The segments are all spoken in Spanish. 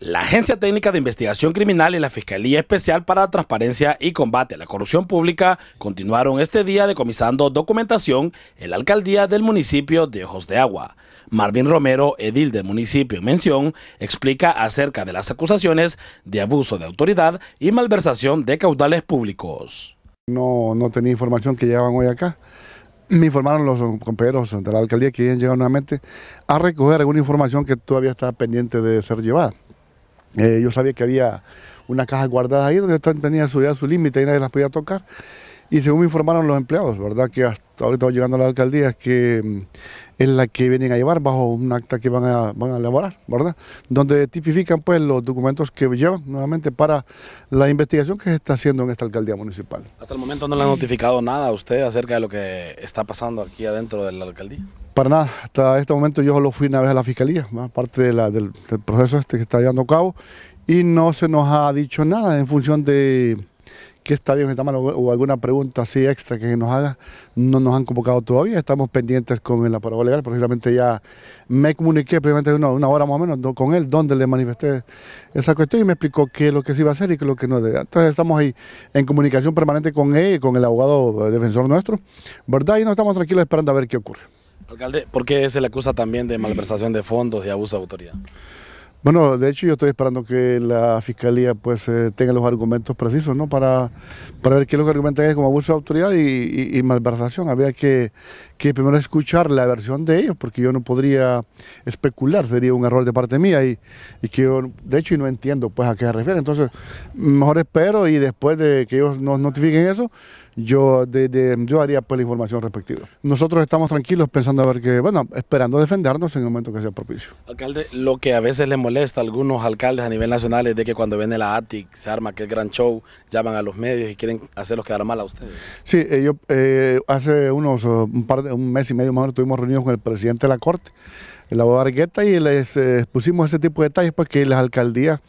La Agencia Técnica de Investigación Criminal y la Fiscalía Especial para Transparencia y Combate a la Corrupción Pública continuaron este día decomisando documentación en la alcaldía del municipio de Ojos de Agua. Marvin Romero, edil del municipio en mención, explica acerca de las acusaciones de abuso de autoridad y malversación de caudales públicos. No, no tenía información que llegaban hoy acá me informaron los compañeros de la alcaldía que habían llegado nuevamente a recoger alguna información que todavía está pendiente de ser llevada. Eh, yo sabía que había una caja guardada ahí donde tenía su, su límite y nadie las podía tocar. Y según me informaron los empleados, ¿verdad? Que hasta ahorita va llegando a la alcaldía, que mm, es la que vienen a llevar bajo un acta que van a, elaborar, ¿verdad? Donde tipifican pues los documentos que llevan nuevamente para la investigación que se está haciendo en esta alcaldía municipal. Hasta el momento no le han mm. notificado nada a usted acerca de lo que está pasando aquí adentro de la alcaldía. Para nada, hasta este momento yo solo fui una vez a la fiscalía, aparte parte del, del proceso este que está llevando a cabo, y no se nos ha dicho nada en función de que está bien, está mal, o alguna pregunta así extra que nos haga, no nos han convocado todavía, estamos pendientes con el aparato legal, precisamente ya me comuniqué previamente una, hora más o menos con él, donde le manifesté esa cuestión y me explicó qué es lo que se iba a hacer y qué lo que no Entonces estamos ahí en comunicación permanente con él, con el abogado defensor nuestro, ¿verdad? Y nos estamos tranquilos esperando a ver qué ocurre. Alcalde, ¿por qué se le acusa también de mm. malversación de fondos y abuso de autoridad? Bueno, de hecho yo estoy esperando que la Fiscalía pues eh, tenga los argumentos precisos, ¿no? Para, para ver qué es lo que argumentan es como abuso de autoridad y, malversación. había que, que, primero escuchar la versión de ellos, porque yo no podría especular, sería un error de parte mía y, y que yo, de hecho, y no entiendo pues a qué se refiere. Entonces, mejor espero y después de que ellos nos notifiquen eso, yo, de, yo haría pues la información respectiva. Nosotros estamos tranquilos pensando a ver que, bueno, esperando defendernos en el momento que sea propicio. Alcalde, lo que a veces le molesta molesta a algunos alcaldes a nivel nacional de que cuando viene la ATIC, se arma aquel gran show, llaman a los medios y quieren hacerlos quedar mal a ustedes. Sí, eh, yo eh, hace unos oh, un, un mes y medio más o menos tuvimos reunión con el presidente de la Corte la de Argueta y les eh, pusimos ese tipo de detalles porque pues, las alcaldías,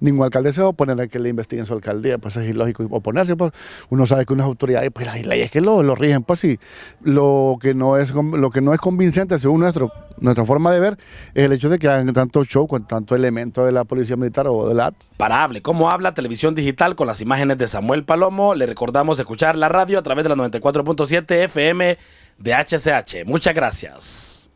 ningún alcalde se va a oponer a que le investiguen su alcaldía, pues es ilógico oponerse, pues uno sabe que unas autoridades, pues las leyes que lo, lo rigen, pues sí, lo que no es lo que no es convincente según nuestra forma de ver es el hecho de que hagan tanto show con tanto elemento de la policía militar o de la... Parable, cómo habla televisión digital con las imágenes de Samuel Palomo, le recordamos escuchar la radio a través de la 94.7 FM de HCH. Muchas gracias.